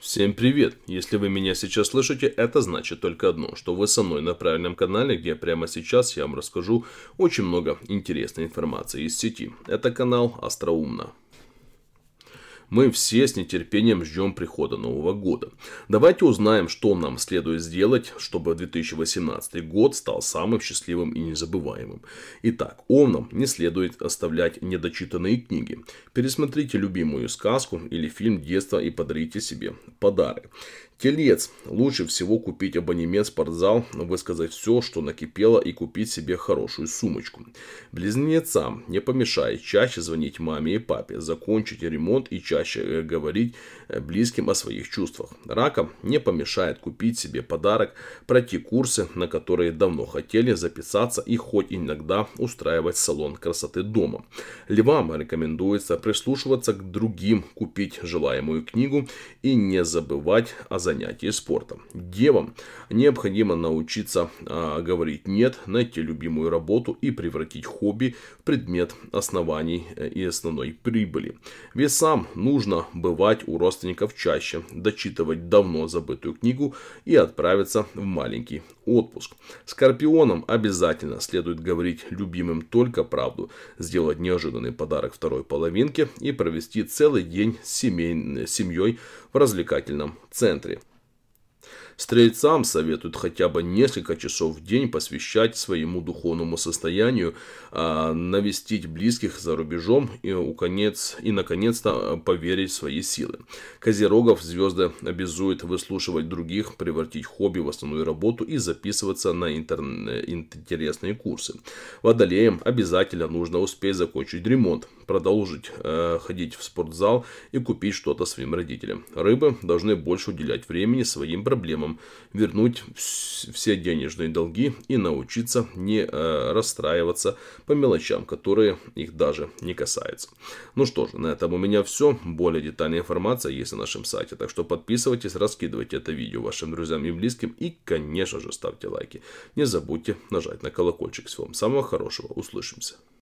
Всем привет! Если вы меня сейчас слышите, это значит только одно, что вы со мной на правильном канале, где прямо сейчас я вам расскажу очень много интересной информации из сети. Это канал Остроумно. Мы все с нетерпением ждем прихода Нового года. Давайте узнаем, что нам следует сделать, чтобы 2018 год стал самым счастливым и незабываемым. Итак, овнам не следует оставлять недочитанные книги. Пересмотрите любимую сказку или фильм детства и подарите себе подарок. Телец. Лучше всего купить абонемент в спортзал, высказать все, что накипело и купить себе хорошую сумочку. Близнецам не помешает чаще звонить маме и папе, закончить ремонт и чаще чаще э, говорить э, близким о своих чувствах. Ракам не помешает купить себе подарок, пройти курсы, на которые давно хотели записаться и хоть иногда устраивать салон красоты дома. Львам рекомендуется прислушиваться к другим, купить желаемую книгу и не забывать о занятии спортом. Девам необходимо научиться а, говорить «нет», найти любимую работу и превратить хобби в предмет оснований э, и основной прибыли. Весам нужно нужно бывать у родственников чаще, дочитывать давно забытую книгу и отправиться в маленький отпуск. Скорпионам обязательно следует говорить любимым только правду, сделать неожиданный подарок второй половинке и провести целый день с э, семьей в развлекательном центре. Стрельцам советуют хотя бы несколько часов в день посвящать своему духовному состоянию, а, навестить близких за рубежом и, уконец, и наконец-то поверить в свои силы. Козерогов звезды обязуют выслушивать других, превратить хобби в основную работу и записываться на интересные курсы. Водолеям обязательно нужно успеть закончить ремонт, продолжить э, ходить в спортзал и купить что-то своим родителям. Рыбы должны больше уделять времени своим проблемам делом вернуть все денежные долги и научиться не э, расстраиваться по мелочам, которые их даже не касаются. Ну что же, на этом у меня все. Более детальная информация есть на нашем сайте, так что подписывайтесь, раскидывайте это видео вашим друзьям и близким и, конечно же, ставьте лайки. Не забудьте нажать на колокольчик. Всего вам самого хорошего. Услышимся.